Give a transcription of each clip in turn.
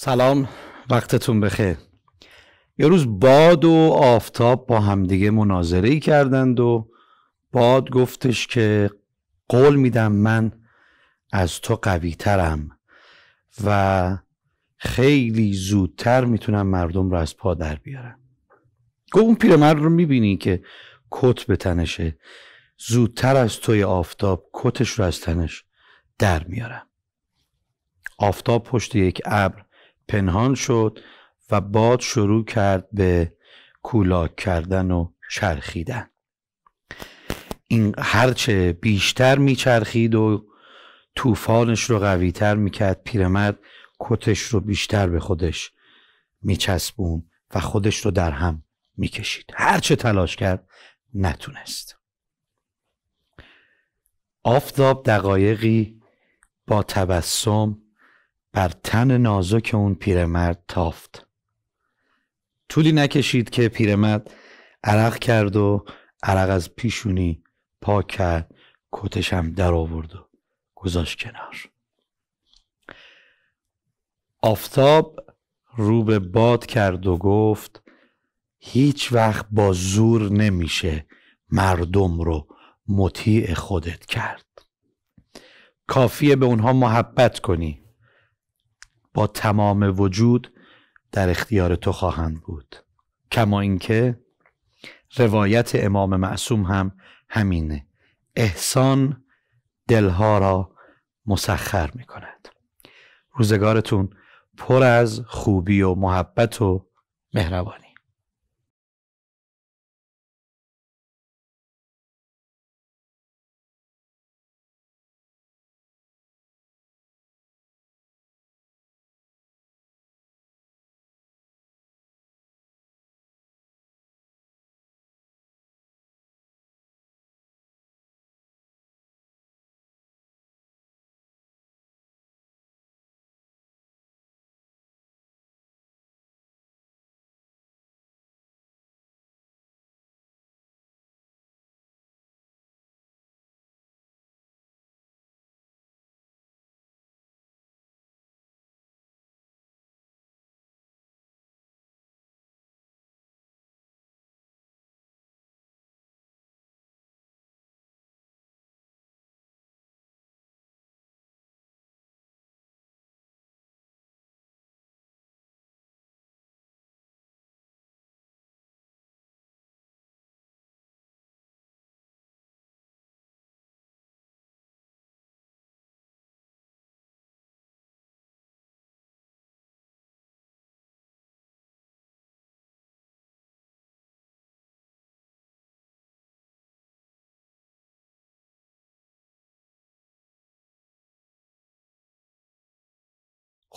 سلام وقتتون بخیر یه روز باد و آفتاب با همدیگه مناظره ای کردند و باد گفتش که قول میدم من از تو قوی ترم و خیلی زودتر میتونم مردم رو از پا در بیارم گفت اون پیرمرد رو میبینی که کت به تنشه زودتر از توی آفتاب کتش رو از تنش در میارم آفتاب پشت یک ابر پنهان شد و باد شروع کرد به کولاک کردن و چرخیدن این هرچه بیشتر میچرخید و طوفانش رو قویتر میکرد پیرمرد کتش رو بیشتر به خودش میچسبون و خودش رو در هم میکشید هرچه تلاش کرد نتونست آفتاب دقایقی با تبسم بر تن نازک اون پیرمرد تافت طولی نکشید که پیرمرد عرق کرد و عرق از پیشونی پاک کرد کتشم در آورد و گذاشت کنار آفتاب رو به باد کرد و گفت هیچ وقت با زور نمیشه مردم رو مطیع خودت کرد کافیه به اونها محبت کنی با تمام وجود در اختیار تو خواهند بود کما اینکه روایت امام معصوم هم همینه احسان دلها را مسخر می کند روزگارتون پر از خوبی و محبت و مهربانی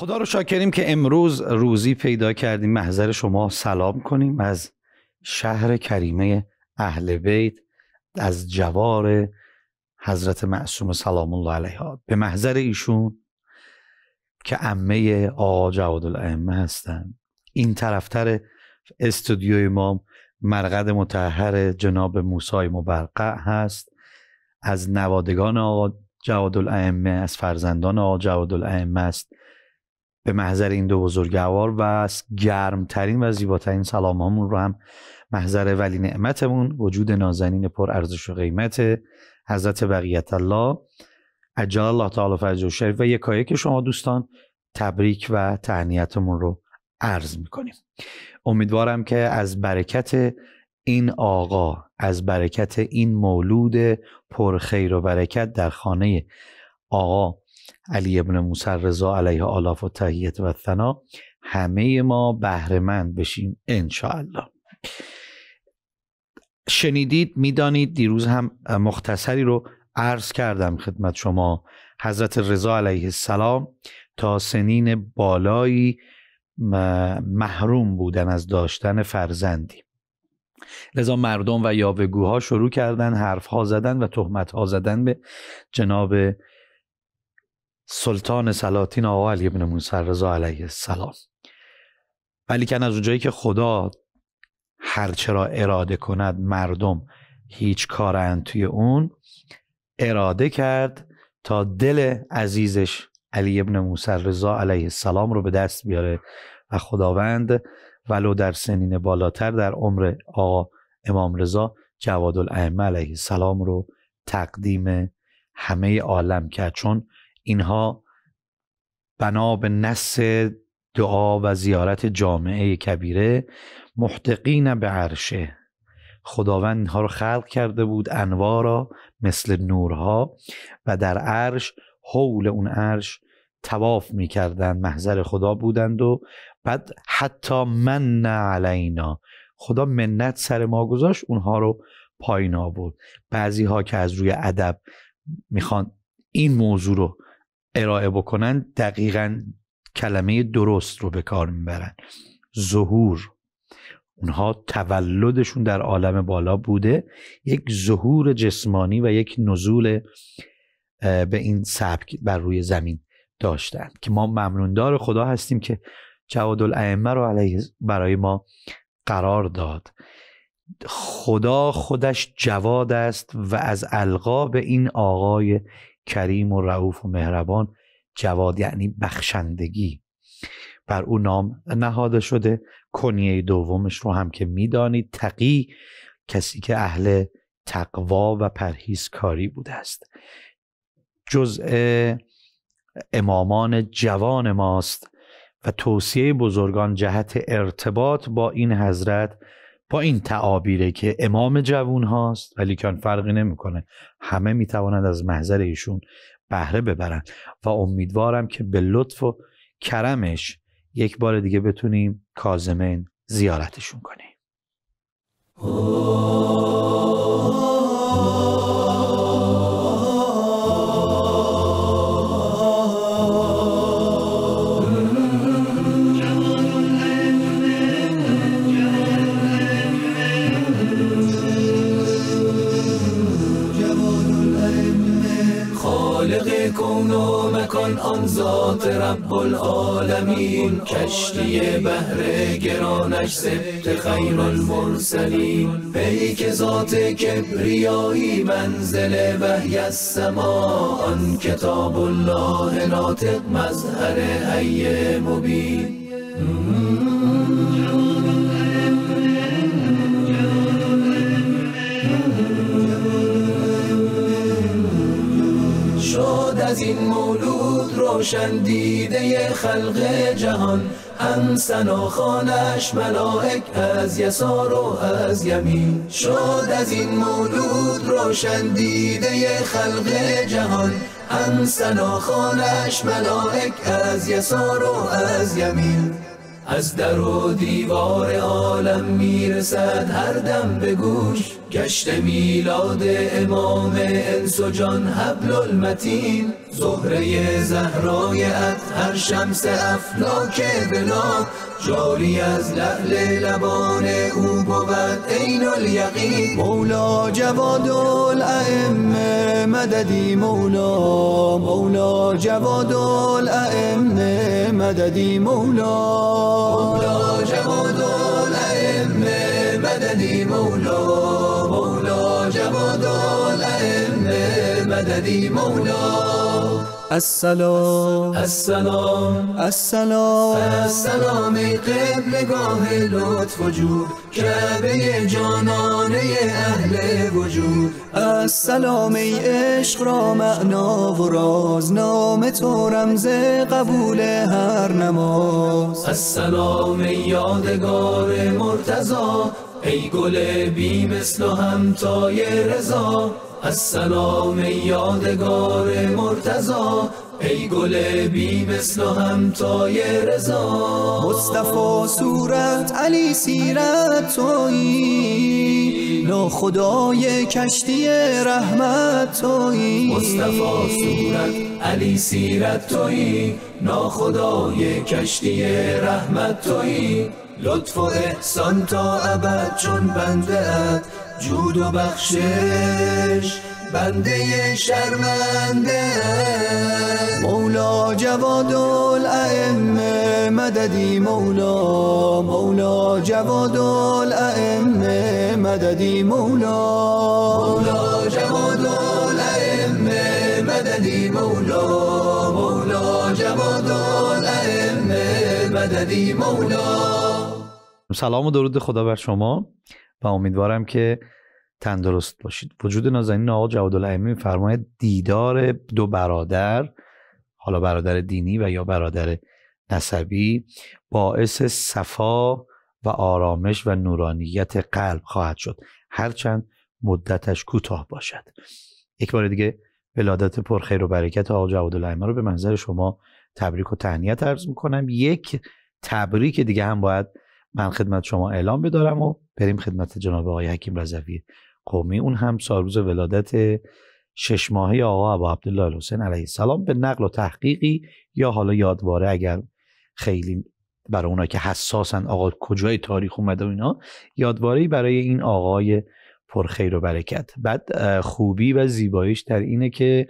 خدا رو شاکریم که امروز روزی پیدا کردیم محضر شما سلام کنیم از شهر کریمه اهل بیت از جوار حضرت معصوم سلام الله علیها به محضر ایشون که امه آقا جواد الائمه هستن این طرفتر استودیوی ما مرقد متحر جناب موسای مبرقع هست از نوادگان آقا جواد الائمه از فرزندان آقا جواد الائمه است به محضر این دو بزرگوار و گرمترین و زیباترین سلام رو هم محضر ولی نعمتمون وجود نازنین پر ارزش و قیمت حضرت بقیت الله عجل الله تعالی فرج و شریف و یکایی که شما دوستان تبریک و تهنیتمون رو ارز میکنیم امیدوارم که از برکت این آقا از برکت این مولود پر خیر و برکت در خانه آقا علی ابن موسی رضا علیه آلاف و تحییت و ثنا همه ما بهرهمند بشیم انشاءالله شنیدید میدانید دیروز هم مختصری رو عرض کردم خدمت شما حضرت رضا علیه السلام تا سنین بالایی محروم بودن از داشتن فرزندی لذا مردم و یاوگوها شروع کردن حرف ها زدن و تهمت ها زدن به جناب سلطان سلاطین آقا علی ابن موسی رضا علیه السلام ولیکن از اونجایی که خدا هرچه را اراده کند مردم هیچ کارند توی اون اراده کرد تا دل عزیزش علی ابن موسی رضا علیه السلام رو به دست بیاره و خداوند ولو در سنین بالاتر در عمر آقا امام رضا جواد الائمه علیه السلام رو تقدیم همه عالم کرد چون اینها بنا به نص دعا و زیارت جامعه کبیره محتقین به عرشه خداوند اینها رو خلق کرده بود انوارا مثل نورها و در عرش حول اون عرش تواف میکردند محضر خدا بودند و بعد حتی من علینا خدا منت سر ما گذاشت اونها رو پایین آورد بعضی ها که از روی ادب میخوان این موضوع رو ارائه بکنن دقیقا کلمه درست رو به کار میبرن ظهور اونها تولدشون در عالم بالا بوده یک ظهور جسمانی و یک نزول به این سبک بر روی زمین داشتن که ما ممنوندار خدا هستیم که جواد الائمه رو برای ما قرار داد خدا خودش جواد است و از القاب این آقای کریم و رعوف و مهربان جواد یعنی بخشندگی بر او نام نهاده شده کنیه دومش رو هم که میدانید تقی کسی که اهل تقوا و پرهیزکاری بوده است جزء امامان جوان ماست و توصیه بزرگان جهت ارتباط با این حضرت با این تعابیره که امام جوون هاست ولی کان فرقی نمیکنه همه میتوانند از محضر ایشون بهره ببرند و امیدوارم که به لطف و کرمش یک بار دیگه بتونیم کازمین زیارتشون کنیم ذات رب العالمین کشتی بهر گرانش سبت خیر المرسلین که ذات کبریایی منزل وحی السما آن کتاب الله ناطق مظهر حی مبین از این مولود روشن دیده خلق جهان هم سنا خانش ملائک از یسار و از یمین شد از این مولود روشن دیده خلق جهان هم سنا خانش ملائک از یسار و از یمین از در و دیوار عالم میرسد هر دم به گوش گشت میلاد امام انس و جان حبل المتین زهره زهرای هر شمس افلاک بلا جاری از لعل لبان او بود عین الیقین مولا جواد الائمه مددی مولا مولا جواد الائمه مددی مولا مولا جواد الائمه مددی مولا مددی مولا السلام السلام السلام السلام ای نگاه لطف وجود کعبه جانانه اهل وجود السلام ای عشق را معنا و راز نام تو رمز قبول هر نماز السلام ای یادگار مرتضا ای گل بی مثل و همتای رضا از سلام یادگار مرتزا ای گل بی مثل همتای رضا مصطفی صورت علی سیرت تویی ناخدای کشتی رحمت تویی مصطفی صورت علی سیرت تویی ناخدای کشتی رحمت تویی لطف و احسان تا ابد چون بنده جود و بخشش بنده شرمنده مولا جواد الائمه مددی مولا مولا جواد الائمه مددی مولا مولا جواد الائمه مددی مولا مولا جواد الائمه مددی مولا سلام و درود خدا بر شما و امیدوارم که تندرست باشید وجود نازنین آقا جوادالعلمی میفرماید دیدار دو برادر حالا برادر دینی و یا برادر نسبی باعث صفا و آرامش و نورانیت قلب خواهد شد هرچند مدتش کوتاه باشد یک بار دیگه ولادت پر خیر و برکت آقا جوادالعلمی رو به منظر شما تبریک و تهنیت عرض میکنم یک تبریک دیگه هم باید من خدمت شما اعلام بدارم و بریم خدمت جناب آقای حکیم رضوی قومی اون هم سالروز ولادت شش ماهه آقا ابو عبدالله حسین علیه السلام به نقل و تحقیقی یا حالا یادواره اگر خیلی برای اونایی که حساسن آقا کجای تاریخ اومده و اینا یادواره برای این آقای پرخیر و برکت بعد خوبی و زیباییش در اینه که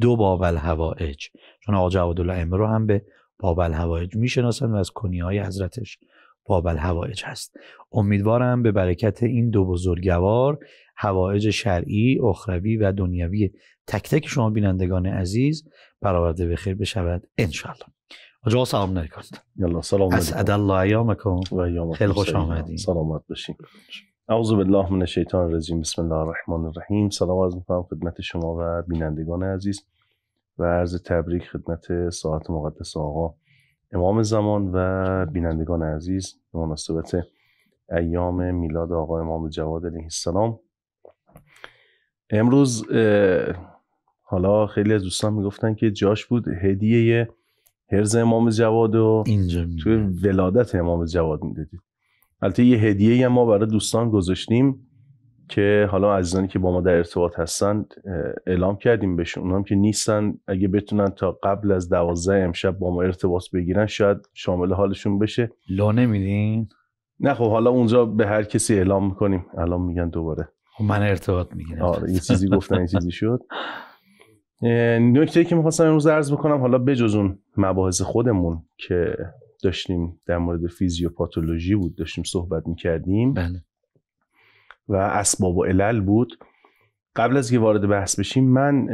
دو بابل هوایج چون آقا جواد الله امرو هم به بابل هوایج میشناسن و از کنیهای حضرتش بابل هوایج هست امیدوارم به برکت این دو بزرگوار هوایج شرعی، اخروی و دنیوی تک تک شما بینندگان عزیز برآورده به خیر بشود انشالله آجا سلام نکنید یلا سلام اسعد الله ایامکم و خیلی خوش آمدید سلامت باشین اعوذ بالله من شیطان الرجیم بسم الله الرحمن الرحیم سلام عرض میکنم خدمت شما و بینندگان عزیز و عرض تبریک خدمت ساعت مقدس آقا امام زمان و بینندگان عزیز به مناسبت ایام میلاد آقا امام جواد علیه السلام امروز حالا خیلی از دوستان میگفتن که جاش بود هدیه هرز امام جواد و اینجا توی ولادت امام جواد میدادید البته یه هدیه هم ما برای دوستان گذاشتیم که حالا عزیزانی که با ما در ارتباط هستن اعلام کردیم بهشون هم که نیستن اگه بتونن تا قبل از دوازده امشب با ما ارتباط بگیرن شاید شامل حالشون بشه لو نمیدین نه خب حالا اونجا به هر کسی اعلام میکنیم الان میگن دوباره خب، من ارتباط میگیرم آره یه چیزی گفتن این چیزی شد نکته که میخواستم امروز عرض بکنم حالا بجز اون مباحث خودمون که داشتیم در مورد فیزیوپاتولوژی بود داشتیم صحبت میکردیم بله. و اسباب و علل بود قبل از که وارد بحث بشیم من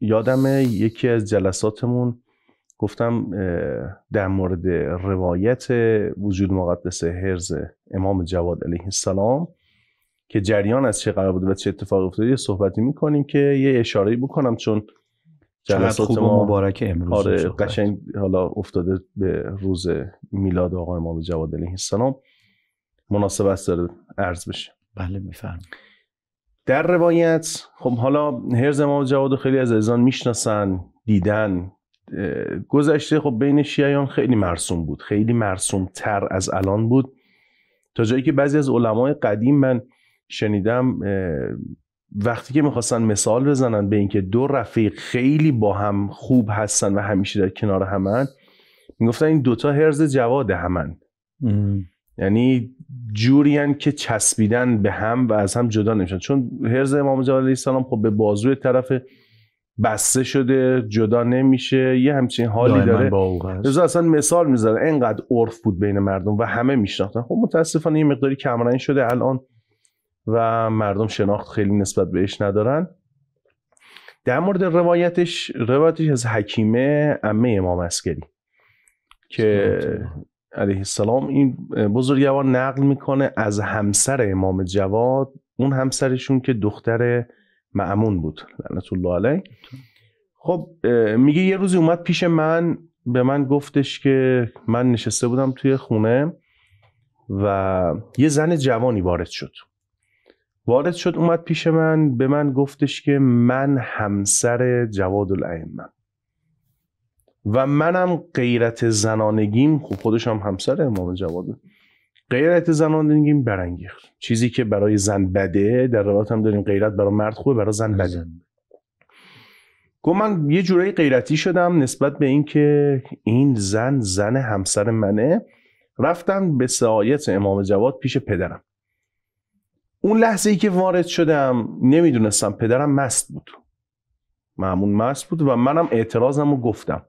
یادم یکی از جلساتمون گفتم در مورد روایت وجود مقدس حرز امام جواد علیه السلام که جریان از چه قرار بوده و چه اتفاق افتاده یه صحبتی میکنیم که یه اشاره بکنم چون جلسات ما مبارک امروز آره قشنگ حالا افتاده به روز میلاد آقای امام جواد علیه السلام مناسبت داره عرض بشه بله میفرم در روایت خب حالا هرز امام جواد خیلی از ازان میشناسن دیدن گذشته خب بین شیعیان خیلی مرسوم بود خیلی مرسوم تر از الان بود تا جایی که بعضی از علمای قدیم من شنیدم وقتی که میخواستن مثال بزنن به اینکه دو رفیق خیلی با هم خوب هستن و همیشه در کنار همن میگفتن این دوتا هرز جواد همن یعنی جوریان که چسبیدن به هم و از هم جدا نمیشن چون حرز امام جلال علیه السلام خب به بازوی طرف بسته شده جدا نمیشه یه همچین حالی داره رضا اصلا مثال میذاره اینقدر عرف بود بین مردم و همه میشناختن خب متاسفانه یه مقداری کمرنگ شده الان و مردم شناخت خیلی نسبت بهش ندارن در مورد روایتش روایتش از حکیمه امه امام اسکری که علیه السلام این بزرگوار نقل میکنه از همسر امام جواد اون همسرشون که دختر معمون بود لعنت الله علیه خب میگه یه روزی اومد پیش من به من گفتش که من نشسته بودم توی خونه و یه زن جوانی وارد شد وارد شد اومد پیش من به من گفتش که من همسر جواد الائمم و منم غیرت زنانگیم خب خودش هم همسر امام جواد غیرت زنانگیم برانگیخت چیزی که برای زن بده در روایت هم داریم غیرت برای مرد خوبه برای زن بده بله. گفت من یه جورایی غیرتی شدم نسبت به اینکه این زن زن همسر منه رفتم به سعایت امام جواد پیش پدرم اون لحظه ای که وارد شدم نمیدونستم پدرم مست بود معمون مست بود و منم اعتراضم رو گفتم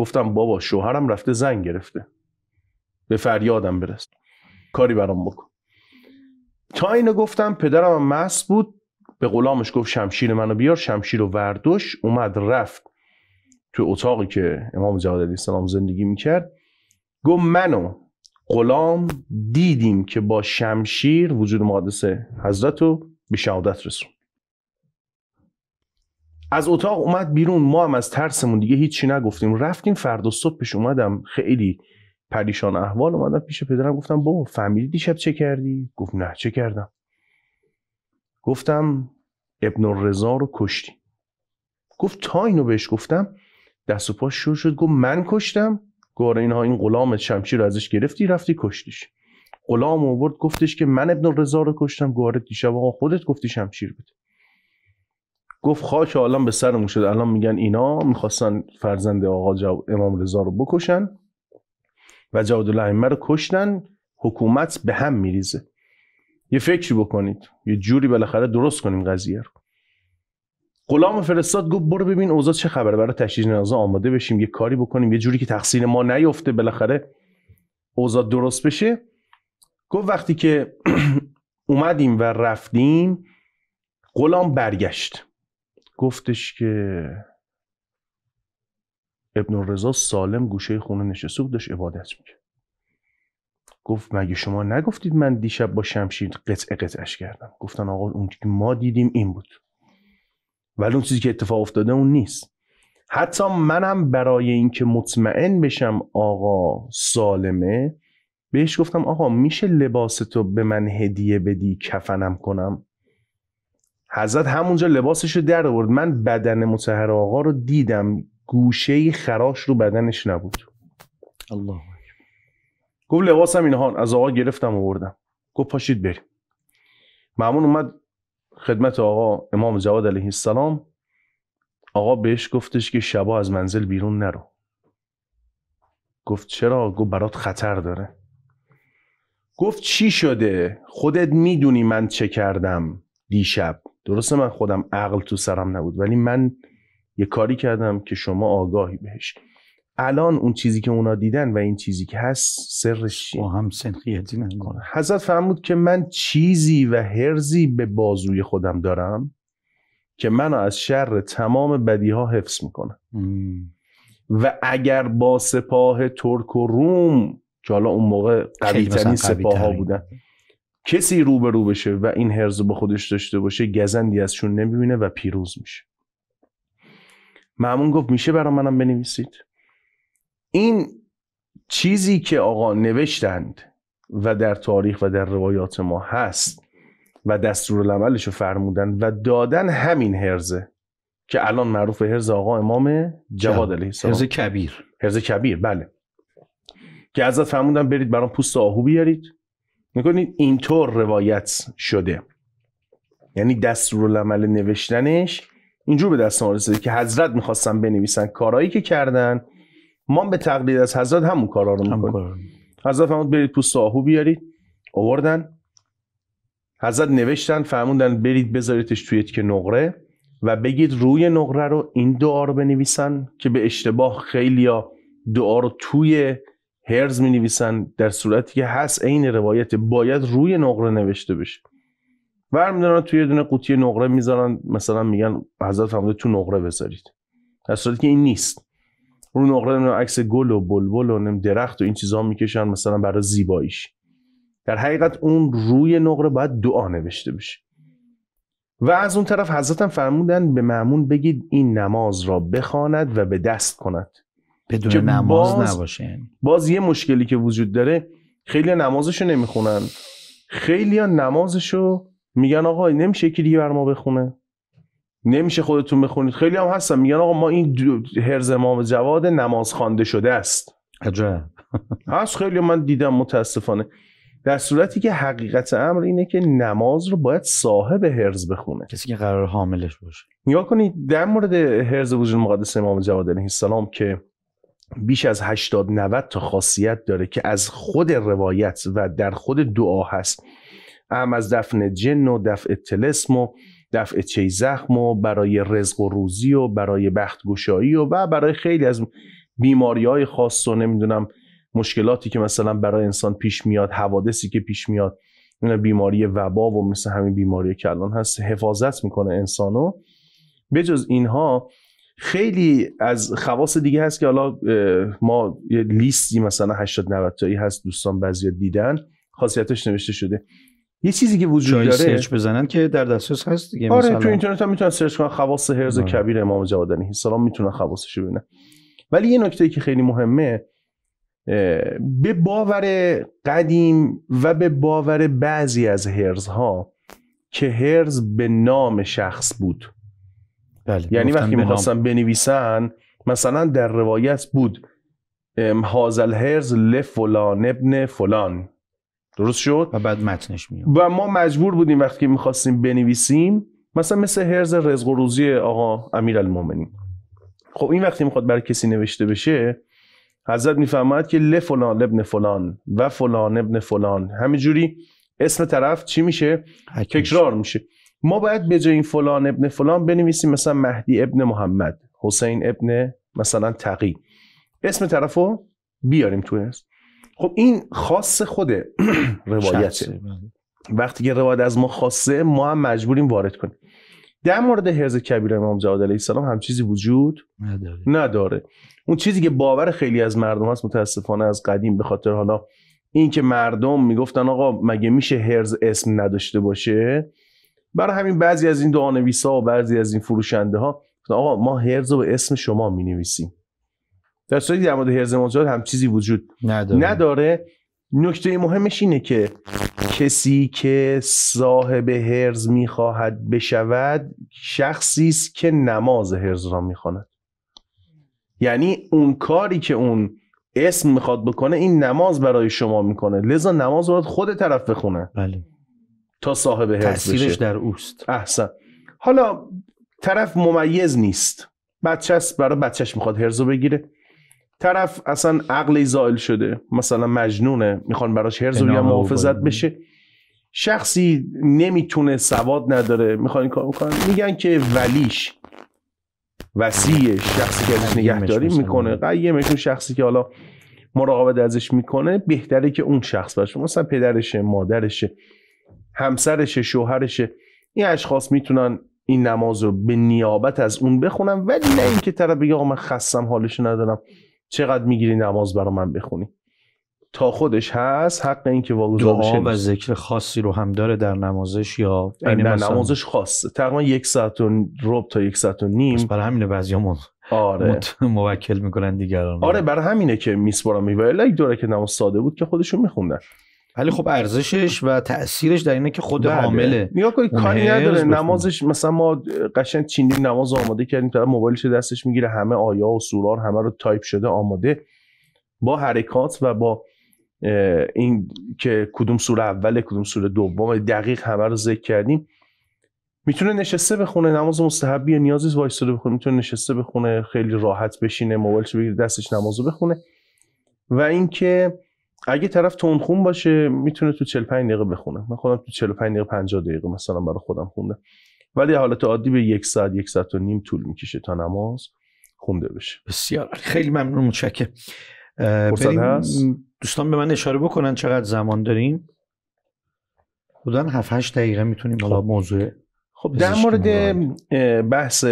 گفتم بابا شوهرم رفته زنگ گرفته به فریادم برس کاری برام بکن تا اینو گفتم پدرم مست بود به غلامش گفت شمشیر منو بیار شمشیر و وردوش اومد رفت تو اتاقی که امام جواد علیه السلام زندگی میکرد گفت منو غلام دیدیم که با شمشیر وجود مقدس حضرت رو به شهادت رسون از اتاق اومد بیرون ما هم از ترسمون دیگه هیچی نگفتیم رفتیم فردا صبح پیش اومدم خیلی پریشان احوال اومدم پیش پدرم گفتم بابا فهمیدی دیشب چه کردی گفت نه چه کردم گفتم ابن الرضا رو کشتی گفت تا اینو بهش گفتم دست و پاش شروع شد گفت من کشتم گواره اینها این غلام شمشیر رو ازش گرفتی رفتی کشتیش غلام آورد گفتش که من ابن الرضا رو کشتم گواره دیشب آقا خودت گفتی شمشیر بده گفت خاک عالم به سرمون شد الان میگن اینا میخواستن فرزند آقا جو... امام رضا رو بکشن و جواد الله رو کشتن حکومت به هم میریزه یه فکری بکنید یه جوری بالاخره درست کنیم قضیه رو غلام فرستاد گفت برو ببین اوضاع چه خبره برای تشییع جنازه آماده بشیم یه کاری بکنیم یه جوری که تقصیر ما نیفته بالاخره اوضاع درست بشه گفت وقتی که اومدیم و رفتیم غلام برگشت گفتش که ابن رضا سالم گوشه خونه نشسته بود داشت عبادت میکرد گفت مگه شما نگفتید من دیشب با شمشیر قطع قطعش کردم گفتن آقا اون که ما دیدیم این بود ولی اون چیزی که اتفاق افتاده اون نیست حتی منم برای اینکه مطمئن بشم آقا سالمه بهش گفتم آقا میشه لباس تو به من هدیه بدی کفنم کنم حضرت همونجا لباسش رو در آورد من بدن متحر آقا رو دیدم گوشه خراش رو بدنش نبود الله گفت لباسم اینها از آقا گرفتم آوردم گفت پاشید بریم معمون اومد خدمت آقا امام جواد علیه السلام آقا بهش گفتش که شبا از منزل بیرون نرو گفت چرا؟ گفت برات خطر داره گفت چی شده؟ خودت میدونی من چه کردم دیشب درسته من خودم عقل تو سرم نبود ولی من یه کاری کردم که شما آگاهی بهش الان اون چیزی که اونا دیدن و این چیزی که هست سرش با هم سنخیتی آره. حضرت فرمود که من چیزی و هرزی به بازوی خودم دارم که منو از شر تمام بدیها حفظ میکنه و اگر با سپاه ترک و روم که حالا اون موقع قوی ترین سپاه ها بودن کسی رو به رو بشه و این هرز به خودش داشته باشه گزندی ازشون نمیبینه و پیروز میشه معمون گفت میشه برا منم بنویسید این چیزی که آقا نوشتند و در تاریخ و در روایات ما هست و العملش رو فرمودن و دادن همین هرزه که الان معروف به هرز آقا امام جواد علیه السلام کبیر هرز کبیر بله که ازت فرمودن برید برام پوست آهو بیارید میکنید اینطور روایت شده یعنی دستورالعمل نوشتنش اینجور به دست ما رسیده که حضرت میخواستن بنویسن کارهایی که کردن ما به تقلید از حضرت همون کارا رو میکنیم حضرت فرمود برید پوست آهو بیارید آوردن حضرت نوشتن فهموندن برید بذاریدش توی که نقره و بگید روی نقره رو این دعا رو بنویسن که به اشتباه خیلی دعا رو توی هرز می نویسن در صورتی که هست عین روایت باید روی نقره نوشته بشه می توی یه دونه قوطی نقره میذارن مثلا میگن حضرت فرموده تو نقره بذارید در صورتی که این نیست روی نقره عکس گل و بلبل و نم درخت و این چیزها میکشن مثلا برای زیباییش در حقیقت اون روی نقره باید دعا نوشته بشه و از اون طرف حضرتم فرمودن به معمون بگید این نماز را بخواند و به دست کند بدون نماز باز نباشه یعنی. باز یه مشکلی که وجود داره خیلی نمازشو نمیخونن خیلی ها نمازشو میگن آقا نمیشه یکی دیگه بر ما بخونه نمیشه خودتون بخونید خیلی هم هستن میگن آقا ما این هرز امام جواد نماز خوانده شده است عجب هست خیلی من دیدم متاسفانه در صورتی که حقیقت امر اینه که نماز رو باید صاحب هرز بخونه کسی که قرار حاملش باشه نگاه کنید در مورد هرز وجود مقدس امام جواد علیه السلام که بیش از 80 90 تا خاصیت داره که از خود روایت و در خود دعا هست هم از دفن جن و دفع تلسم و دفع چی زخم و برای رزق و روزی و برای بخت گشایی و, و برای خیلی از بیماری های خاص و نمیدونم مشکلاتی که مثلا برای انسان پیش میاد حوادثی که پیش میاد بیماری وبا و مثل همین بیماری که الان هست حفاظت میکنه انسانو بجز اینها خیلی از خواص دیگه هست که حالا ما یه لیستی مثلا 80 90 تایی هست دوستان بعضیا دیدن خاصیتش نوشته شده یه چیزی که وجود داره سرچ بزنن که در دسترس هست دیگه آره تو اینترنت هم میتونن سرچ کنن خواص هرز آه. کبیر امام جوادانی السلام میتونن خواصش رو ببینن ولی یه نکته که خیلی مهمه به باور قدیم و به باور بعضی از هرزها که هرز به نام شخص بود بله، یعنی وقتی میخواستن بنویسن مثلا در روایت بود هازل هرز لفلان ابن فلان درست شد و بعد متنش میاد و ما مجبور بودیم وقتی میخواستیم بنویسیم مثلا مثل هرز رزق و روزی آقا امیر المومنین خب این وقتی میخواد برای کسی نوشته بشه حضرت میفهمد که ل فلان ابن فلان و فلان ابن فلان همینجوری اسم طرف چی میشه تکرار میشه ما باید به جای این فلان ابن فلان بنویسیم مثلا مهدی ابن محمد حسین ابن مثلا تقی اسم طرف رو بیاریم تو اسم خب این خاص خود روایته بله. وقتی که روایت از ما خاصه ما هم مجبوریم وارد کنیم در مورد حرز کبیر امام جواد علیه السلام هم چیزی وجود نداره. نداره اون چیزی که باور خیلی از مردم هست متاسفانه از قدیم به خاطر حالا این که مردم میگفتن آقا مگه میشه هرز اسم نداشته باشه برای همین بعضی از این دعانویسا و بعضی از این فروشنده ها آقا ما هرز به اسم شما می نویسیم در صورتی در مورد هرز مازاد هم چیزی وجود نداره, نداره. نکته مهمش اینه که کسی که صاحب هرز میخواهد بشود شخصی است که نماز هرز را میخواند یعنی اون کاری که اون اسم میخواد بکنه این نماز برای شما میکنه لذا نماز باید خود طرف بخونه بله تا صاحب بشه در اوست احسن حالا طرف ممیز نیست است برای بچهش میخواد هرزو بگیره طرف اصلا عقلی زائل شده مثلا مجنونه میخوان براش هرزو یا محافظت بشه شخصی نمیتونه سواد نداره میخوان این کار میکنن میگن که ولیش وسیع شخصی که ازش نگهداری میکنه قیمش اون شخصی که حالا مراقبت ازش میکنه بهتره که اون شخص باشه مثلا پدرشه مادرشه همسرش شوهرشه این اشخاص میتونن این نماز رو به نیابت از اون بخونن ولی نه اینکه طرف بگه آقا من خستم حالش ندارم چقدر میگیری نماز برا من بخونی تا خودش هست حق این که واگذار و ذکر خاصی رو هم داره در نمازش یا نه یعنی نمازش خاصه تقریبا یک ساعت و رب تا یک ساعت و نیم برای برای همین همون آره موکل میکنن دیگران آره برای همینه که میسپارم میبایی دوره که نماز ساده بود که خودشون میخوندن ولی خب ارزشش و تاثیرش در اینه که خود بله. حامله نگاه کاری نداره نمازش مثلا ما قشنگ چینی نماز آماده کردیم موبایلش موبایلش دستش میگیره همه آیا و سورار همه رو تایپ شده آماده با حرکات و با این که کدوم سوره اول کدوم سوره دوم دقیق همه رو ذکر کردیم میتونه نشسته بخونه نماز مستحبیه نیازی نیست بخونه میتونه نشسته بخونه خیلی راحت بشینه موبایلش بگیره دستش نمازو بخونه و اینکه اگه طرف تونخون باشه میتونه تو 45 دقیقه بخونه من خودم تو 45 دقیقه 50 دقیقه مثلا برای خودم خوندم ولی حالت عادی به یک ساعت یک ساعت و نیم طول میکشه تا نماز خونده بشه بسیار خیلی ممنون متشکرم دوستان به من اشاره بکنن چقدر زمان داریم بودن 7 8 دقیقه میتونیم حالا خب. موضوع خب در مورد بحث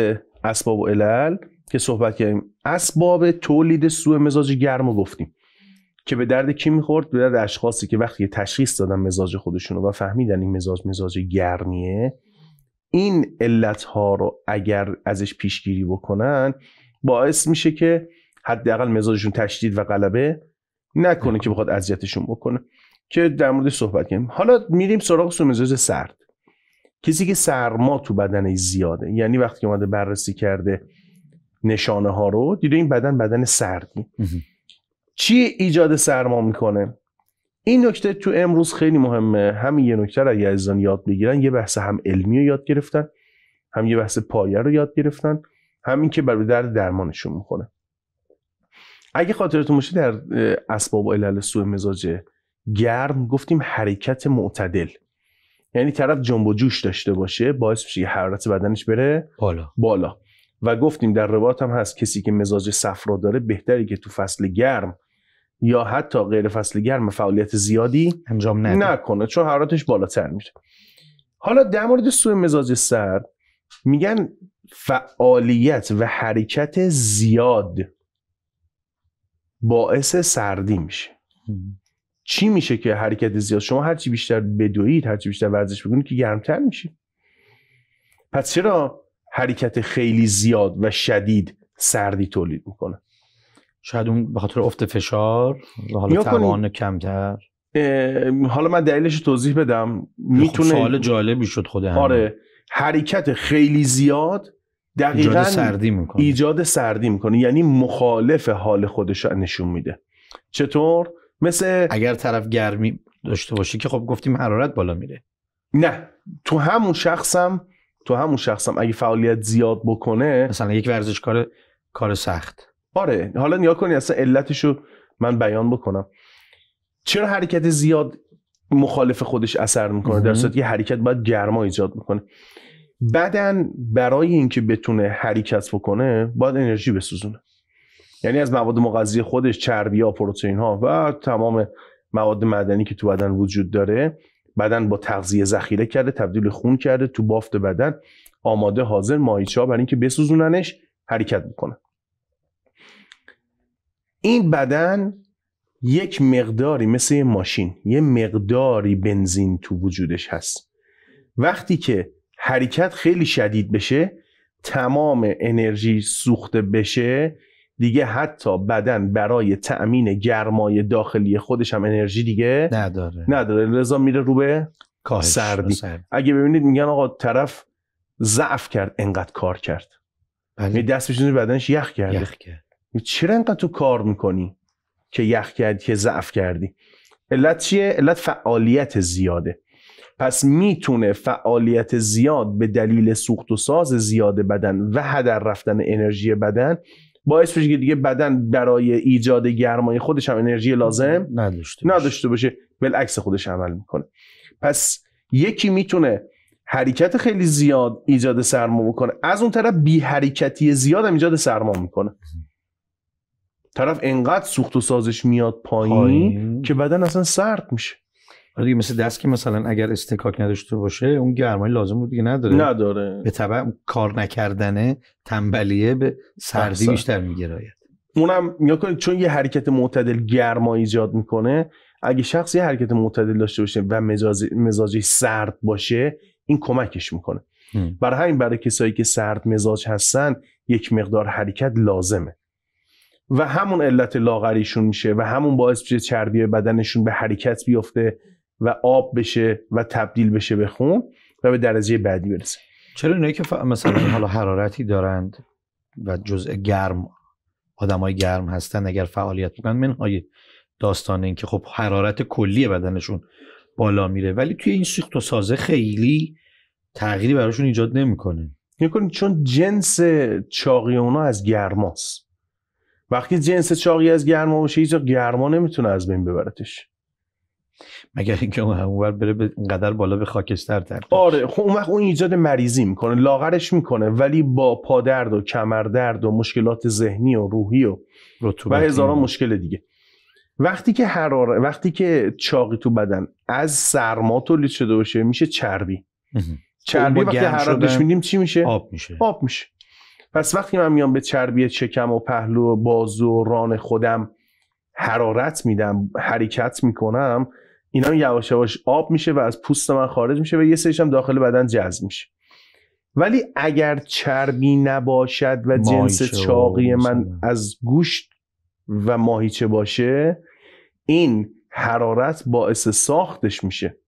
اسباب و علل که صحبت کردیم اسباب تولید سوء مزاج گرمو گفتیم که به درد کی میخورد به درد اشخاصی که وقتی تشخیص دادن مزاج رو و فهمیدن این مزاج مزاج گرمیه این علت ها رو اگر ازش پیشگیری بکنن باعث میشه که حداقل مزاجشون تشدید و غلبه نکنه که بخواد اذیتشون بکنه که در مورد صحبت کنیم حالا میریم سراغ سو مزاج سرد کسی که سرما تو بدنش زیاده یعنی وقتی اومده بررسی کرده نشانه ها رو دیده این بدن بدن سردی چی ایجاد سرما میکنه این نکته تو امروز خیلی مهمه همین یه نکته رو اگه عزیزان یاد بگیرن یه بحث هم علمی رو یاد گرفتن هم یه بحث پایه رو یاد گرفتن همین که برای درد درمانشون میکنه اگه خاطرتون باشه در اسباب و علل سوء مزاج گرم گفتیم حرکت معتدل یعنی طرف جنب و جوش داشته باشه باعث میشه حرارت بدنش بره بالا بالا و گفتیم در روایت هم هست کسی که مزاج صفرا داره بهتری که تو فصل گرم یا حتی غیر فصل گرم فعالیت زیادی انجام نده. نکنه چون حرارتش بالاتر میره حالا در مورد سوء مزاج سرد میگن فعالیت و حرکت زیاد باعث سردی میشه چی میشه که حرکت زیاد شما هرچی بیشتر بدوید هرچی بیشتر ورزش بکنید که گرمتر میشه پس چرا حرکت خیلی زیاد و شدید سردی تولید میکنه شاید اون به خاطر افت فشار حالا توان کمتر حالا من دلیلش توضیح بدم خب، میتونه سوال جالبی شد خود هم. آره حرکت خیلی زیاد دقیقا ایجاد سردی میکنه ایجاد سردی میکنه یعنی مخالف حال خودش نشون میده چطور مثل اگر طرف گرمی داشته باشه که خب گفتیم حرارت بالا میره نه تو همون شخصم تو همون شخصم اگه فعالیت زیاد بکنه مثلا یک ورزشکار کار سخت آره حالا نیا کنی اصلا علتش رو من بیان بکنم چرا حرکت زیاد مخالف خودش اثر میکنه در صورتی حرکت باید گرما ایجاد میکنه بدن برای اینکه بتونه حرکت بکنه باید انرژی بسوزونه یعنی از مواد مغذی خودش چربی ها پروتئین ها و تمام مواد مدنی که تو بدن وجود داره بدن با تغذیه ذخیره کرده تبدیل خون کرده تو بافت بدن آماده حاضر مایچا برای اینکه بسوزوننش حرکت میکنه این بدن یک مقداری مثل یه ماشین یه مقداری بنزین تو وجودش هست وقتی که حرکت خیلی شدید بشه تمام انرژی سوخته بشه دیگه حتی بدن برای تأمین گرمای داخلی خودش هم انرژی دیگه نداره نداره لذا میره رو به سردی اگه ببینید میگن آقا طرف ضعف کرد انقدر کار کرد بله. یعنی دست بدنش یخ کرده یخ کرد چرا انقدر تو کار میکنی که یخ کردی که ضعف کردی علت چیه علت فعالیت زیاده پس میتونه فعالیت زیاد به دلیل سوخت و ساز زیاد بدن و هدر رفتن انرژی بدن باعث بشه که دیگه بدن برای ایجاد گرمای خودش هم انرژی لازم نداشته, نداشته باشه بالعکس خودش عمل میکنه پس یکی میتونه حرکت خیلی زیاد ایجاد سرما بکنه از اون طرف بی حرکتی زیاد هم ایجاد سرما میکنه طرف انقدر سوخت و سازش میاد پایین, که بدن اصلا سرد میشه آره دیگه مثل دست که مثلا اگر استکاک نداشته باشه اون گرمایی لازم رو دیگه نداره نداره به طبع کار نکردنه تنبلیه به سردی احسن. بیشتر میگراید اونم نیا چون یه حرکت معتدل گرما ایجاد میکنه اگه شخص یه حرکت معتدل داشته باشه و مزاج مزاجی سرد باشه این کمکش میکنه برای همین برای کسایی که سرد مزاج هستن یک مقدار حرکت لازمه و همون علت لاغریشون میشه و همون باعث میشه چربی بدنشون به حرکت بیفته و آب بشه و تبدیل بشه به خون و به درجه بعدی برسه چرا اینایی که مثلا حالا حرارتی دارند و جزء گرم های گرم هستن اگر فعالیت بکنن منهای داستان این که خب حرارت کلی بدنشون بالا میره ولی توی این سوخت و سازه خیلی تغییری براشون ایجاد نمیکنه میکنه چون جنس چاقی اونا از گرماست وقتی جنس چاقی از گرما باشه هیچ گرما نمیتونه از بین ببرتش مگر اینکه اون بر بره به قدر بالا به خاکستر تر آره خب اون وقت اون ایجاد مریضی میکنه لاغرش میکنه ولی با پادرد و کمردرد و مشکلات ذهنی و روحی و و هزاران مشکل دیگه وقتی که حراره وقتی که چاقی تو بدن از سرما تولید شده باشه میشه چربی چربی خب، وقتی حرارتش میدیم چی میشه آب میشه آب میشه پس وقتی من میام به چربی چکم و پهلو و بازو و ران خودم حرارت میدم حرکت میکنم اینا یواش یواش آب میشه و از پوست من خارج میشه و یه سریش هم داخل بدن جذب میشه ولی اگر چربی نباشد و جنس چاقی من از گوشت و ماهیچه باشه این حرارت باعث ساختش میشه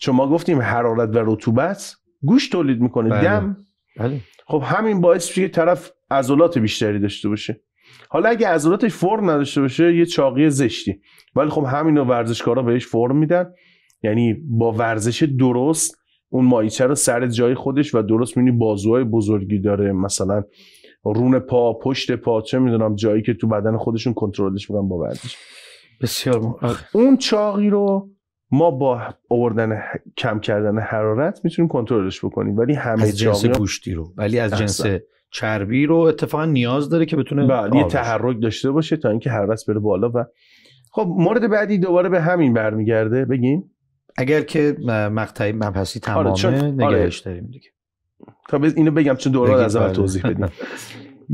چون ما گفتیم حرارت و رطوبت گوشت تولید میکنه بله. دم بله. خب همین باعث میشه که طرف عضلات بیشتری داشته باشه حالا اگه عضلاتش فرم نداشته باشه یه چاقی زشتی ولی خب همینو ورزشکارا بهش فرم میدن یعنی با ورزش درست اون مایچه رو سر جای خودش و درست میبینی بازوهای بزرگی داره مثلا رون پا پشت پا چه میدونم جایی که تو بدن خودشون کنترلش میکنن با ورزش بسیار اون چاقی رو ما با آوردن کم کردن حرارت میتونیم کنترلش بکنیم ولی همه از جنس گوشتی رو ولی از جنس چربی رو اتفاقا نیاز داره که بتونه بله، یه تحرک داشته باشه تا اینکه حرارت بره بالا و خب مورد بعدی دوباره به همین برمیگرده بگیم اگر که مقطعی مبحثی آره، تمامه آره چون... نگهش داریم دیگه تا بز... اینو بگم چون دوباره از اول بله. توضیح بدیم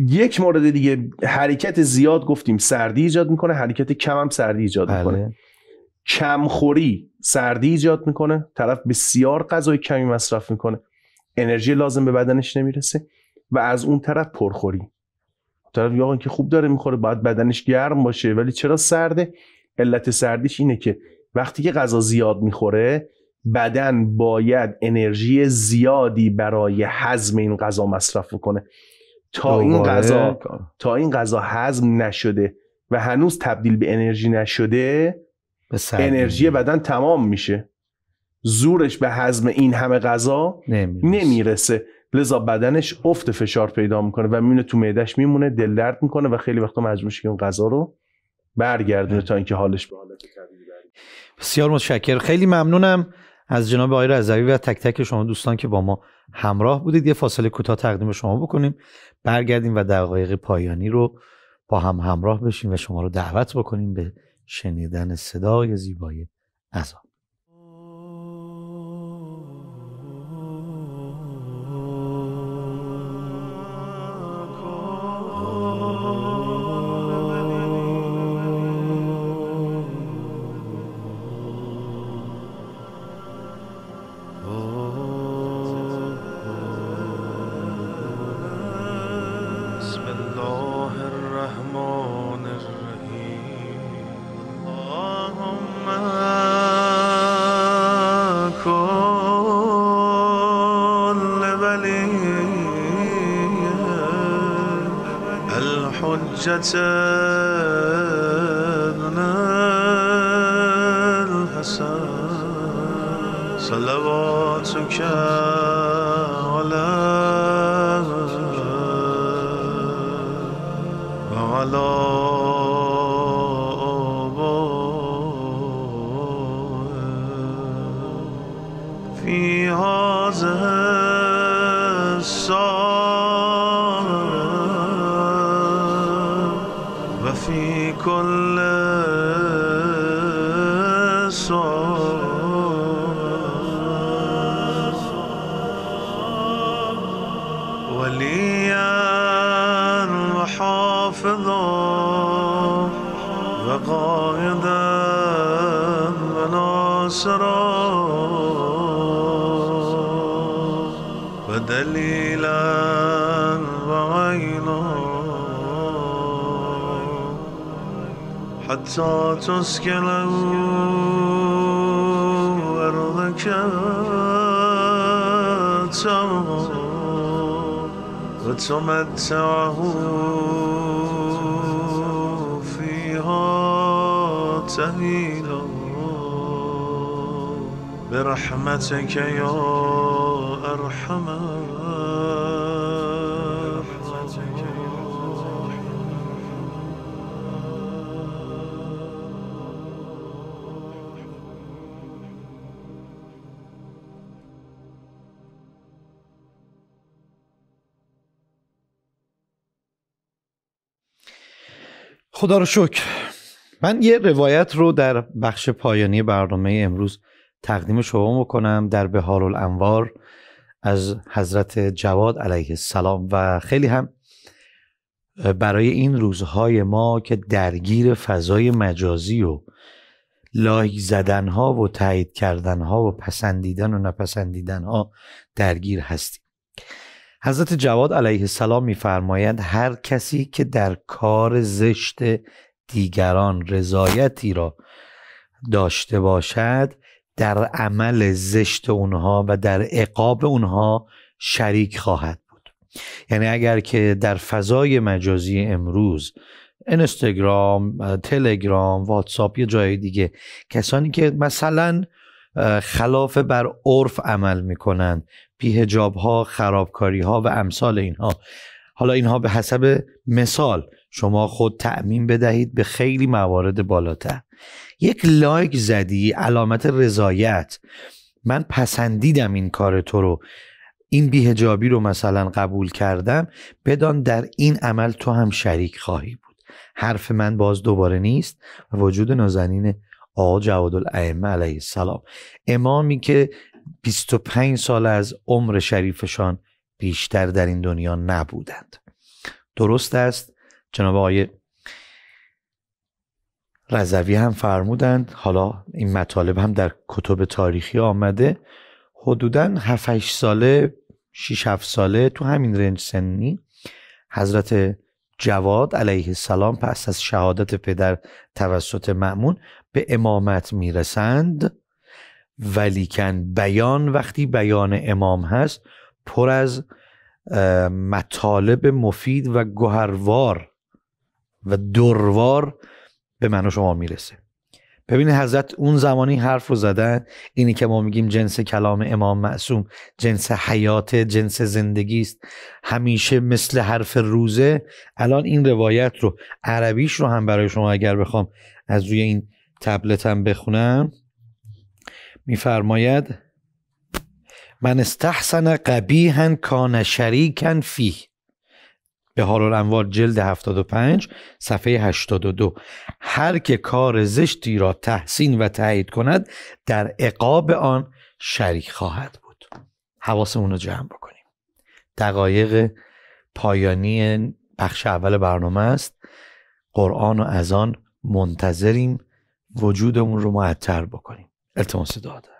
یک مورد دیگه حرکت زیاد گفتیم سردی ایجاد میکنه حرکت کم هم سردی ایجاد بله. کمخوری سردی ایجاد میکنه طرف بسیار غذای کمی مصرف میکنه انرژی لازم به بدنش نمیرسه و از اون طرف پرخوری طرف یا که خوب داره میخوره باید بدنش گرم باشه ولی چرا سرده علت سردیش اینه که وقتی که غذا زیاد میخوره بدن باید انرژی زیادی برای هضم این غذا مصرف کنه تا این غذا تا این غذا هضم نشده و هنوز تبدیل به انرژی نشده انرژی بدن تمام میشه زورش به هضم این همه غذا نمیرسه. نمیرسه لذا بدنش افت فشار پیدا میکنه و میونه تو معدش میمونه دل درد میکنه و خیلی وقتا مجبور میشه که اون غذا رو برگردونه تا اینکه حالش به حالت طبیعی بسیار متشکر خیلی ممنونم از جناب آقای رضوی و تک تک شما دوستان که با ما همراه بودید یه فاصله کوتاه تقدیم شما بکنیم برگردیم و دقایق پایانی رو با هم همراه بشیم و شما رو دعوت بکنیم به شنیدن صدای زیبای عذاب صلواتک علی وعلی حتى تسكن أرضك وتمتعه فيها تهينا برحمتك يا أرحم خدا رو شکر من یه روایت رو در بخش پایانی برنامه امروز تقدیم شما بکنم در بهار الانوار از حضرت جواد علیه السلام و خیلی هم برای این روزهای ما که درگیر فضای مجازی و لایک زدن ها و تایید کردن ها و پسندیدن و نپسندیدن ها درگیر هستیم حضرت جواد علیه السلام میفرمایند هر کسی که در کار زشت دیگران رضایتی را داشته باشد در عمل زشت اونها و در عقاب اونها شریک خواهد بود یعنی اگر که در فضای مجازی امروز اینستاگرام، تلگرام، واتساپ یا جای دیگه کسانی که مثلا خلاف بر عرف عمل میکنند بیهجاب ها خرابکاری ها و امثال اینها حالا اینها به حسب مثال شما خود تعمین بدهید به خیلی موارد بالاتر یک لایک زدی علامت رضایت من پسندیدم این کار تو رو این بیهجابی رو مثلا قبول کردم بدان در این عمل تو هم شریک خواهی بود حرف من باز دوباره نیست و وجود نازنین آقا جواد علیه السلام امامی که 25 سال از عمر شریفشان بیشتر در این دنیا نبودند درست است جناب آقای رضوی هم فرمودند حالا این مطالب هم در کتب تاریخی آمده حدودا 7 ساله 6 7 ساله تو همین رنج سنی حضرت جواد علیه السلام پس از شهادت پدر توسط معمون به امامت میرسند ولیکن بیان وقتی بیان امام هست پر از مطالب مفید و گهروار و دروار به من و شما میرسه ببین حضرت اون زمانی حرف رو زدن اینی که ما میگیم جنس کلام امام معصوم جنس حیات جنس زندگی است همیشه مثل حرف روزه الان این روایت رو عربیش رو هم برای شما اگر بخوام از روی این تبلتم بخونم میفرماید من استحسن قبیحا کان شریکن فی به الانوار جلد 75 صفحه 82 هر که کار زشتی را تحسین و تایید کند در عقاب آن شریک خواهد بود حواسمون رو جمع بکنیم دقایق پایانی بخش اول برنامه است قرآن و از منتظریم وجودمون رو معطر بکنیم التماس داده